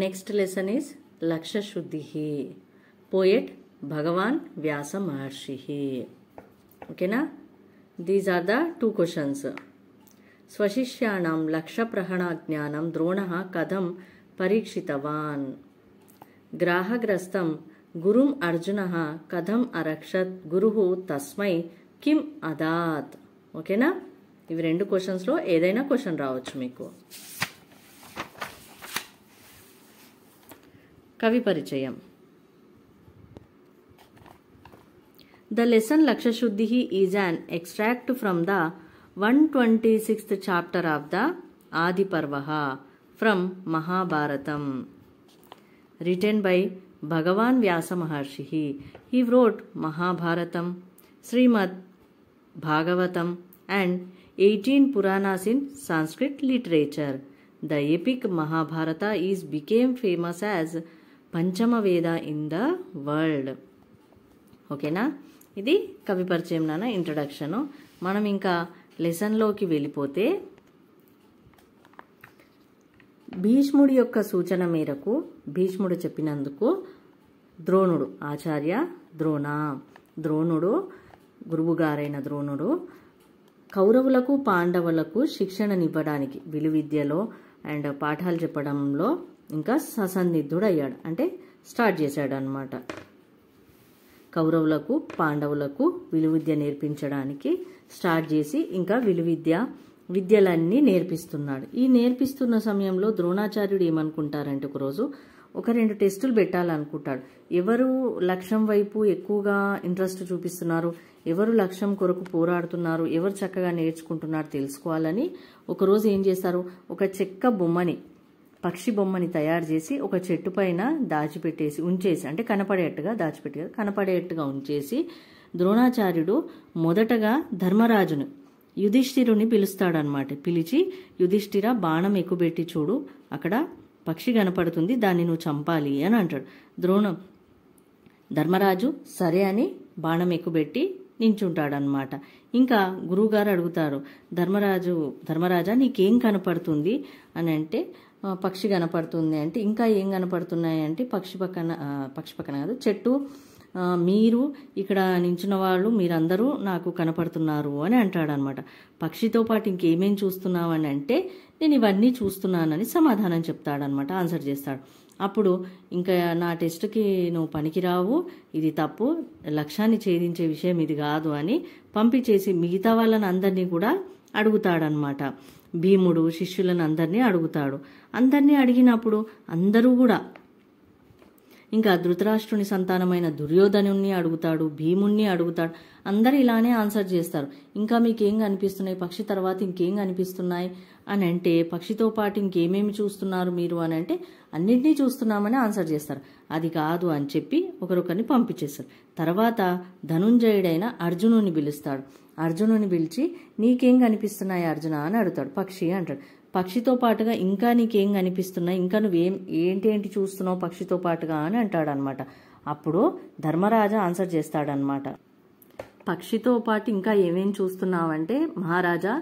next lesson is Lakshyashuddhi poet Bhagavan Vyasa Maharshi ఓకేనా these are the two questions స్వశిష్యాణం లక్ష్యప్రహణాజ్ఞానం ద్రోణ కథం పరీక్షితవాన్ గ్రాహగ్రస్తం గురుం అర్జున కథం అరక్షత్ గురు తస్మై కిం అదాత్ ఓకేనా ఇవి రెండు క్వశ్చన్స్లో ఏదైనా క్వశ్చన్ రావచ్చు మీకు कविपरिचय the lesson Lakshyashuddhi is an extract from the one twenty six chapter of the Adiparva from Mahabharata written by Bhagavan Vyasa Maharshi he wrote Mahabharata Shrimad Bhagavatam and eighteen Puranas in Sanskrit literature the epic Mahabharata is became famous as Panchama Veda in the world ఓకేనా ఇది కవి పరిచయం నాన్న introduction మనం ఇంకా లెసన్లోకి వెళ్ళిపోతే భీష్ముడి యొక్క సూచన మేరకు భీష్ముడు చెప్పినందుకు ద్రోణుడు ఆచార్య ద్రోణ ద్రోణుడు గురువుగారైన ద్రోణుడు కౌరవులకు పాండవులకు శిక్షణనివ్వడానికి విలువిద్యలో అండ్ పాఠాలు చెప్పడంలో ఇంకా ససన్నిధుడు అయ్యాడు అంటే స్టార్ట్ చేశాడు అనమాట కౌరవులకు పాండవులకు విలువిద్య నేర్పించడానికి స్టార్ట్ చేసి ఇంకా విలువిద్య విద్యలన్నీ నేర్పిస్తున్నాడు ఈ నేర్పిస్తున్న సమయంలో ద్రోణాచార్యుడు ఏమనుకుంటారంటే ఒకరోజు ఒక రెండు టెస్టులు పెట్టాలనుకుంటాడు ఎవరు లక్ష్యం వైపు ఎక్కువగా ఇంట్రెస్ట్ చూపిస్తున్నారు ఎవరు లక్ష్యం కొరకు పోరాడుతున్నారు ఎవరు చక్కగా నేర్చుకుంటున్నారు తెలుసుకోవాలని ఒకరోజు ఏం చేస్తారు ఒక చెక్క బొమ్మని పక్షి బొమ్మని తయారు చేసి ఒక చెట్టు పైన దాచిపెట్టేసి ఉంచేసి అంటే కనపడేట్టుగా దాచిపెట్టి కనపడేట్టుగా ఉంచేసి ద్రోణాచార్యుడు మొదటగా ధర్మరాజును యుధిష్ఠిరుని పిలుస్తాడనమాట పిలిచి యుధిష్ఠిర బాణం ఎక్కుబెట్టి చూడు అక్కడ పక్షి కనపడుతుంది దాన్ని నువ్వు చంపాలి అని అంటాడు ద్రోణం ధర్మరాజు సరే అని బాణం ఎక్కుబెట్టి నించుంటాడనమాట ఇంకా గురువుగారు అడుగుతారు ధర్మరాజు ధర్మరాజా నీకేం కనపడుతుంది అని అంటే పక్షి కనపడుతుంది అంటే ఇంకా ఏం కనపడుతున్నాయి అంటే పక్షి పక్కన పక్షి పక్కన కాదు చెట్టు మీరు ఇక్కడ నించిన వాళ్ళు మీరందరూ నాకు కనపడుతున్నారు అని అంటాడనమాట పక్షితో పాటు ఇంకేమేం చూస్తున్నావు అని అంటే నేను ఇవన్నీ చూస్తున్నానని సమాధానం చెప్తాడనమాట ఆన్సర్ చేస్తాడు అప్పుడు ఇంకా నా టెస్ట్కి నువ్వు పనికిరావు ఇది తప్పు లక్ష్యాన్ని ఛేదించే విషయం ఇది కాదు అని పంపించేసి మిగతా వాళ్ళని అందరినీ కూడా అడుగుతాడనమాట భీముడు శిష్యులను అందరినీ అడుగుతాడు అందరినీ అడిగినప్పుడు అందరూ కూడా ఇంకా ధృతరాష్ట్రుని సంతానమైన దుర్యోధనుణ్ణి అడుగుతాడు భీముణ్ణి అడుగుతాడు అందరు ఇలానే ఆన్సర్ చేస్తారు ఇంకా మీకేం కనిపిస్తున్నాయి పక్షి తర్వాత ఇంకేం కనిపిస్తున్నాయి అని అంటే పక్షితో పాటు ఇంకేమేమి చూస్తున్నారు మీరు అని అంటే అన్నింటినీ చూస్తున్నామని ఆన్సర్ చేస్తారు అది కాదు అని చెప్పి ఒకరొకరిని పంపించేస్తారు తర్వాత ధనుంజయుడైన అర్జునుని పిలుస్తాడు అర్జునుని పిలిచి నీకేం కనిపిస్తున్నాయి అర్జున అని అడుగుతాడు పక్షి అంటాడు పక్షితో పాటుగా ఇంకా నీకేం కనిపిస్తున్నాయి ఇంకా నువ్వేం ఏంటి చూస్తున్నావు పక్షితో పాటుగా అని అంటాడు అనమాట అప్పుడు ధర్మరాజా ఆన్సర్ చేస్తాడనమాట పక్షితో పాటు ఇంకా ఏమేం చూస్తున్నావంటే మహారాజా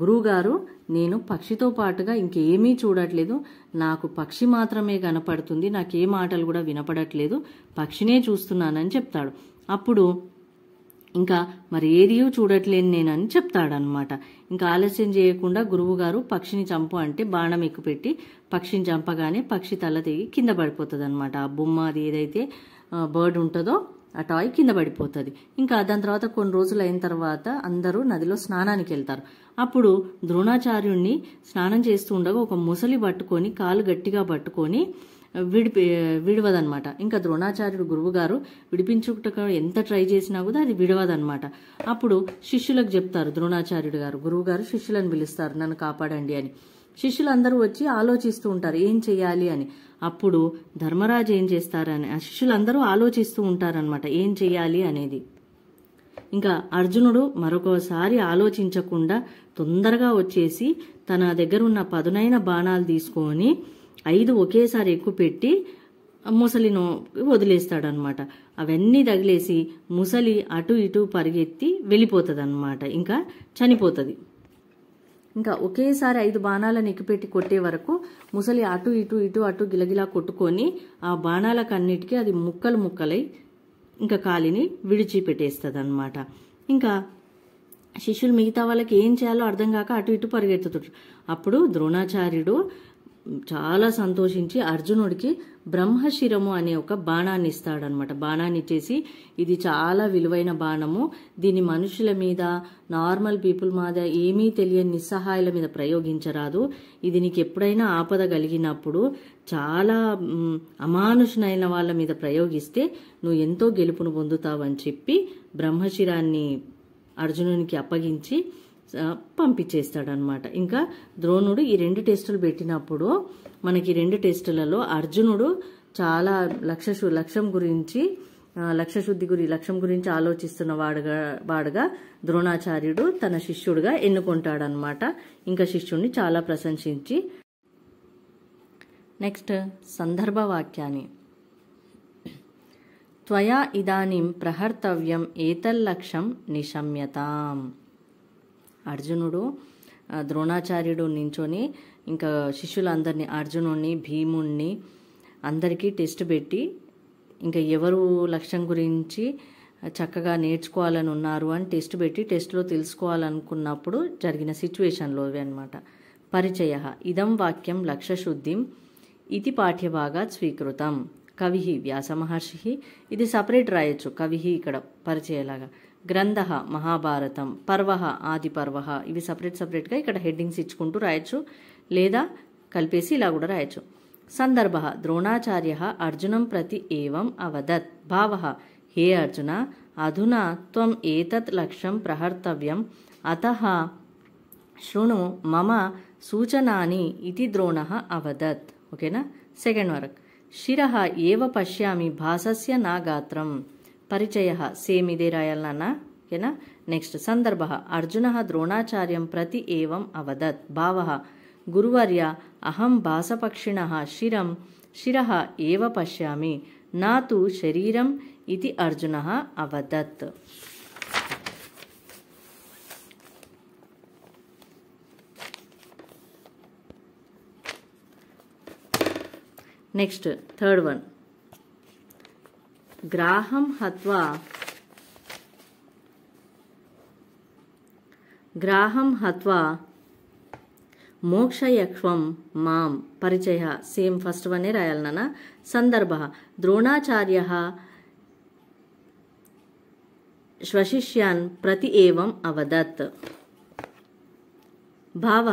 గురువుగారు నేను పక్షితో పాటుగా ఇంకేమీ చూడట్లేదు నాకు పక్షి మాత్రమే కనపడుతుంది నాకు మాటలు కూడా వినపడట్లేదు పక్షినే చూస్తున్నానని చెప్తాడు అప్పుడు ఇంకా మరి ఏదియో చూడట్లేను నేనని చెప్తాడనమాట ఇంకా ఆలస్యం చేయకుండా గురువుగారు పక్షిని చంపు అంటే బాణం ఎక్కుపెట్టి పక్షిని చంపగానే పక్షి తల తిరిగి కింద పడిపోతుంది అనమాట ఆ బొమ్మ అది ఏదైతే బర్డ్ ఉంటుందో ఆ టాయ్ కింద పడిపోతుంది ఇంకా దాని తర్వాత కొన్ని రోజులు అయిన తర్వాత అందరూ నదిలో స్నానానికి వెళ్తారు అప్పుడు ద్రోణాచార్యుణ్ణి స్నానం చేస్తూ ఉండగా ఒక ముసలి పట్టుకొని కాలు గట్టిగా పట్టుకొని విడిపి విడవదనమాట ఇంకా ద్రోణాచార్యుడు గారు విడిపించుకుంట ఎంత ట్రై చేసినా కూడా అది విడవదనమాట అప్పుడు శిష్యులకు చెప్తారు ద్రోణాచార్యుడు గారు గురువు గారు శిష్యులను పిలుస్తారు నన్ను కాపాడండి అని శిష్యులందరూ వచ్చి ఆలోచిస్తూ ఉంటారు ఏం చేయాలి అని అప్పుడు ధర్మరాజు ఏం చేస్తారని ఆ శిష్యులందరూ ఆలోచిస్తూ ఉంటారనమాట ఏం చేయాలి అనేది ఇంకా అర్జునుడు మరొకసారి ఆలోచించకుండా తొందరగా వచ్చేసి తన దగ్గర ఉన్న పదునైన బాణాలు తీసుకొని ఐదు ఒకేసారి ఎక్కువ పెట్టి ముసలిను అనమాట అవన్నీ తగిలేసి ముసలి అటు ఇటు పరిగెత్తి వెళ్ళిపోతుంది అనమాట ఇంకా చనిపోతుంది ఇంకా ఒకేసారి ఐదు బాణాలను ఎక్కిపెట్టి కొట్టే వరకు ముసలి అటు ఇటు ఇటు అటు గిలగిలా కొట్టుకొని ఆ బాణాలకన్నిటికీ అది ముక్కలు ముక్కలై ఇంకా కాలిని విడిచిపెట్టేస్తుంది అనమాట ఇంకా శిష్యులు మిగతా వాళ్ళకి ఏం చేయాలో అర్థం కాక అటు ఇటు పరిగెత్తుతుంటారు అప్పుడు ద్రోణాచార్యుడు చాలా సంతోషించి అర్జునుడికి బ్రహ్మశిరము అనే ఒక బాణాన్ని ఇస్తాడనమాట బాణాన్ని ఇచ్చేసి ఇది చాలా విలువైన బాణము దీన్ని మనుషుల మీద నార్మల్ పీపుల్ మీద ఏమీ తెలియని నిస్సహాయాల మీద ప్రయోగించరాదు ఇది నీకు ఎప్పుడైనా ఆపద కలిగినప్పుడు చాలా అమానుషునైన వాళ్ళ మీద ప్రయోగిస్తే నువ్వు ఎంతో గెలుపును పొందుతావని చెప్పి బ్రహ్మశిరాన్ని అర్జునునికి అప్పగించి పంపించేస్తాడనమాట ఇంకా ద్రోణుడు ఈ రెండు టెస్టులు పెట్టినప్పుడు మనకి రెండు టెస్టులలో అర్జునుడు చాలా లక్ష లక్ష్యం గురించి లక్ష్యశుద్ధి గురి లక్ష్యం గురించి ఆలోచిస్తున్న వాడుగా వాడుగా ద్రోణాచార్యుడు తన శిష్యుడుగా ఎన్నుకుంటాడనమాట ఇంకా శిష్యుడిని చాలా ప్రశంసించి నెక్స్ట్ సందర్భ వాక్యాన్ని త్వయా ఇదానిం ప్రహర్తవ్యం ఏతల్లక్ష్యం నిశమ్యతాం అర్జునుడు ద్రోణాచార్యుడు నించొని ఇంకా శిష్యులందరినీ అర్జునుడిని భీముణ్ణి అందరికీ టెస్ట్ పెట్టి ఇంకా ఎవరు లక్ష్యం గురించి చక్కగా నేర్చుకోవాలని ఉన్నారు అని టెస్ట్ పెట్టి టెస్ట్లో తెలుసుకోవాలనుకున్నప్పుడు జరిగిన సిచ్యువేషన్లో అనమాట పరిచయ ఇదం వాక్యం లక్ష్యశుద్ధిం ఇది పాఠ్యభాగా స్వీకృతం కవి వ్యాసమహర్షి ఇది సపరేట్ రాయొచ్చు కవి ఇక్కడ పరిచయలాగా గ్రంథ మహాభారతం పర్వ ఆది పర్వ ఇవి సపరేట్ సపరేట్గా ఇక్కడ హెడ్డింగ్స్ ఇచ్చుకుంటూ రాయొచ్చు లేదా కలిపేసి ఇలా కూడా రాయొచ్చు సందర్భ ద్రోణాచార్య అర్జునం ప్రతి ఏవం అవదత్ భావ హే అర్జున అధునా త్వం ఏతత్ లక్ష్యం ప్రహర్తవ్యం అత శృణు మమ సూచనాని ఇది ద్రోణ అవదత్ ఓకేనా సెకండ్ వరకు శిర ఏ పశ్యామి భాసస్య నా గాత్రం పరిచయ సేమ్ ఇదే రాయాలన్న ఓకేనా నెక్స్ట్ సందర్భ అర్జున ద్రోణాచార్యం ప్రతి ఏవం అవదత్ భావ గురువర్య అహం భాసపక్షిణ శిరం శిర ఏవ పశ్యామి నా తు శరీరం ఇది అర్జున అవదత్ నెక్స్ట్ థర్డ్ వన్ ग्राहं हत्वा ग्राहं हत्वा మోక్షయక్ష్వం మాం పరిచయ సేమ్ ఫస్ట్ వనే రాయాలన్న సందర్భ ద్రోణాచార్య స్వశిష్యాన్ ప్రతి ఏవం అవదత్ భావ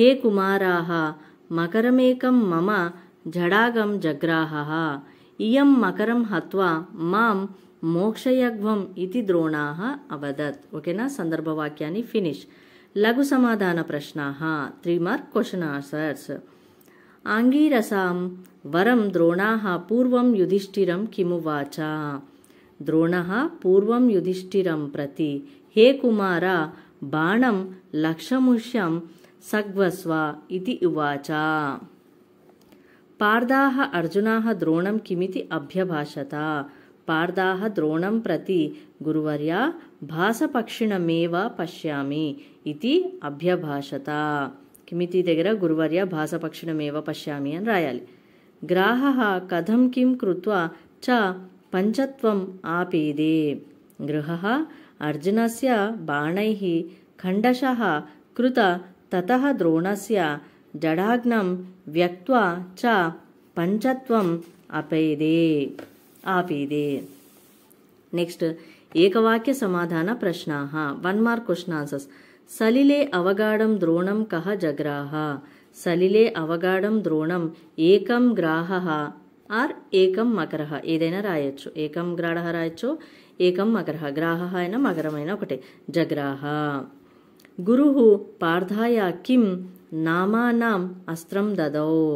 హే కుమారా మకరమేకం మమ झडागं जग्राहः इयं मकरं हत्वा मां मोक्षयघ्वम् इति द्रोणाः अवदत् ओके न सन्दर्भवाक्यानि फिनिश् लघुसमाधानप्रश्नाः त्रिमार्क् क्वशन् आन्सर्स् आङ्गीरसां वरं द्रोणाः पूर्वं युधिष्ठिरं किमुवाच द्रोणः पूर्वं युधिष्ठिरं प्रति हे कुमार बाणं लक्षमुष्यं सग्वस्व इति उवाच पार्दाः अर्जुनाः द्रोणं किमिति अभ्यभाषत पार्दाः द्रोणं प्रति गुरुवर्या भासपक्षिणमेव पश्यामि इति अभ्यभाषत किमिति दगर गुरुवर्या भासपक्षिणमेव पश्यामि अन् रायालि ग्राहः कथं किं कृत्वा च पञ्चत्वम् आपीदे गृहः अर्जुनस्य बाणैः खण्डशः कृत ततः द्रोणस्य జడాగ్నం వ్యక్త్వా చ పంచత్వం అపేదే ఆపేదే నెక్స్ట్ ఏకవాక్య సమాధాన ప్రశ్నాహ వన్ మార్క్ క్వశ్చన్ ఆన్సర్స్ సలిలే అవగాఢం ద్రోణం కహ జగ్రాహ సలిలే అవగాఢం ద్రోణం ఏకం గ్రాహ ఆర్ ఏకం మకరహ ఏదైనా రాయొచ్చు ఏకం గ్రాఢ రాయొచ్చు ఏకం మకరహ గ్రాహ అయినా మకరమైన ఒకటే జగ్రాహ గురు పార్థాయ కిం नामानाम् अस्त्रं ददौ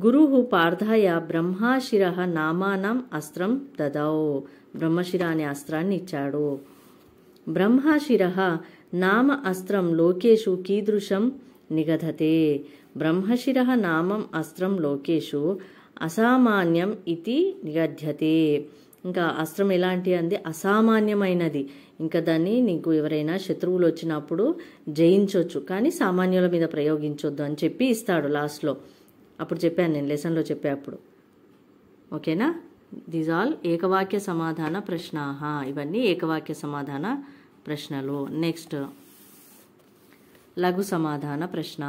गुरुः पार्थाय ब्रह्माशिरः नामानाम् अस्त्रं ददौ ब्रह्मशिराणि अस्त्राणि इच्छाडु ब्रह्माशिरः नाम अस्त्रं लोकेषु कीदृशं निगधते ब्रह्मशिरः नाम अस्त्रं लोकेषु असामान्यम् इति निगध्यते ఇంకా అస్త్రం ఎలాంటి అంది అసామాన్యమైనది ఇంకా దాన్ని నీకు ఎవరైనా శత్రువులు వచ్చినప్పుడు జయించవచ్చు కానీ సామాన్యుల మీద ప్రయోగించొద్దు అని చెప్పి ఇస్తాడు లాస్ట్లో అప్పుడు చెప్పాను నేను లెసన్లో చెప్పేప్పుడు ఓకేనా దీస్ ఆల్ ఏకవాక్య సమాధాన ప్రశ్న ఇవన్నీ ఏకవాక్య సమాధాన ప్రశ్నలు నెక్స్ట్ లఘు సమాధాన ప్రశ్న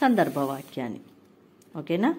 సందర్భవాక్యాన్ని ఓకేనా